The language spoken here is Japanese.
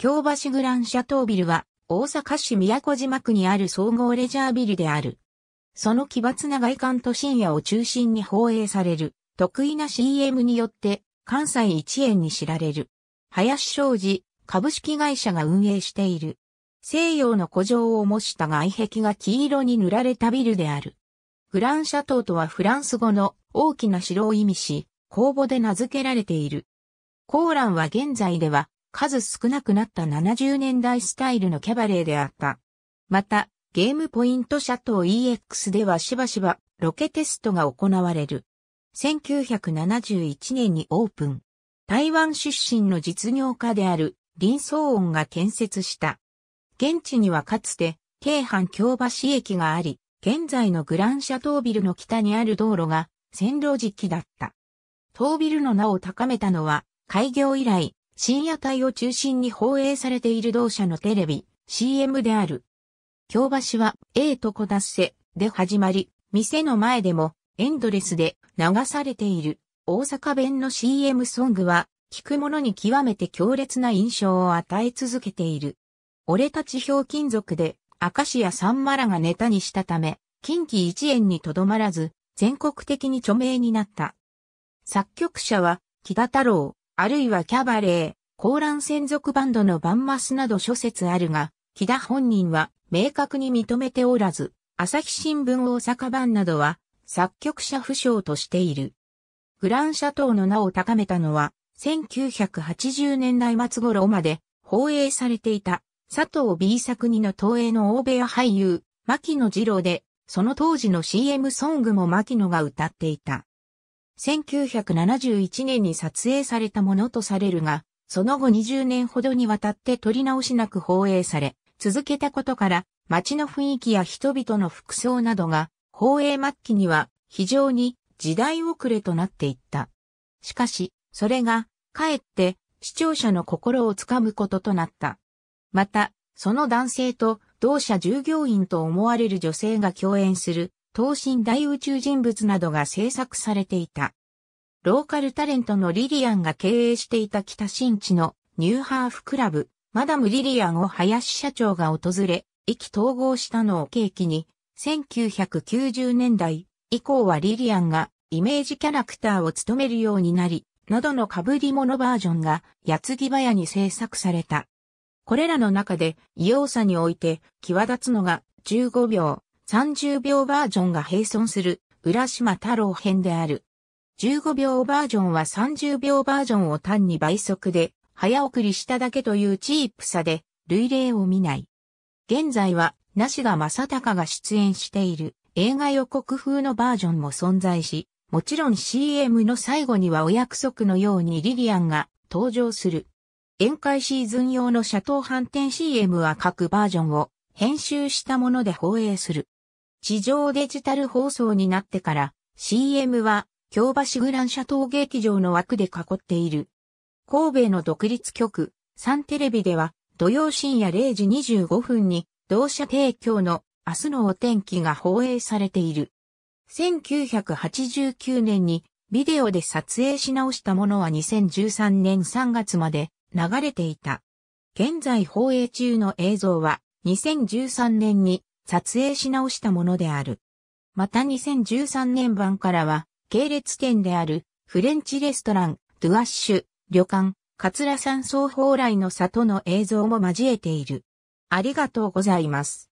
京橋グランシャトービルは、大阪市宮古島区にある総合レジャービルである。その奇抜な外観と深夜を中心に放映される、得意な CM によって、関西一円に知られる。林商事、株式会社が運営している。西洋の古城を模した外壁が黄色に塗られたビルである。グランシャトーとはフランス語の大きな城を意味し、公募で名付けられている。コーランは現在では数少なくなった70年代スタイルのキャバレーであった。また、ゲームポイントシャトー EX ではしばしばロケテストが行われる。1971年にオープン。台湾出身の実業家である林宗恩が建設した。現地にはかつて、京阪京橋駅があり、現在のグランシャトービルの北にある道路が線路敷きだった。トービルの名を高めたのは、開業以来、深夜帯を中心に放映されている同社のテレビ、CM である。京橋は A とこだっせで始まり、店の前でもエンドレスで流されている大阪弁の CM ソングは聞く者に極めて強烈な印象を与え続けている。俺たちひょうきん族で明石ンマラらがネタにしたため、近畿一円にとどまらず全国的に著名になった。作曲者は木田太郎、あるいはキャバレー、コーラン専属バンドのバンマスなど諸説あるが、木田本人は明確に認めておらず、朝日新聞大阪版などは作曲者不詳としている。グランシャトーの名を高めたのは、1980年代末頃まで放映されていた佐藤 B 作にの東映の大部屋俳優、牧野二郎で、その当時の CM ソングも牧野が歌っていた。1971年に撮影されたものとされるが、その後20年ほどにわたって撮り直しなく放映され、続けたことから、街の雰囲気や人々の服装などが、放映末期には非常に時代遅れとなっていった。しかし、それが、かえって視聴者の心をつかむこととなった。また、その男性と同社従業員と思われる女性が共演する、等身大宇宙人物などが制作されていた。ローカルタレントのリリアンが経営していた北新地のニューハーフクラブ、マダムリリアンを林社長が訪れ、意気統合したのを契機に、1990年代以降はリリアンがイメージキャラクターを務めるようになり、などの被り物バージョンが矢継ぎ早に制作された。これらの中で異様さにおいて際立つのが15秒、30秒バージョンが並存する浦島太郎編である。15秒バージョンは30秒バージョンを単に倍速で早送りしただけというチープさで類例を見ない。現在は、梨田正かが出演している映画予告風のバージョンも存在し、もちろん CM の最後にはお約束のようにリリアンが登場する。宴会シーズン用のシャトー反転 CM は各バージョンを編集したもので放映する。地上デジタル放送になってから CM は京橋グランシャトー劇場の枠で囲っている。神戸の独立局、サンテレビでは土曜深夜0時25分に同社提供の明日のお天気が放映されている。1989年にビデオで撮影し直したものは2013年3月まで流れていた。現在放映中の映像は2013年に撮影し直したものである。また2013年版からは系列店であるフレンチレストラン、ドゥアッシュ、旅館、桂山荘蓬莱の里の映像も交えている。ありがとうございます。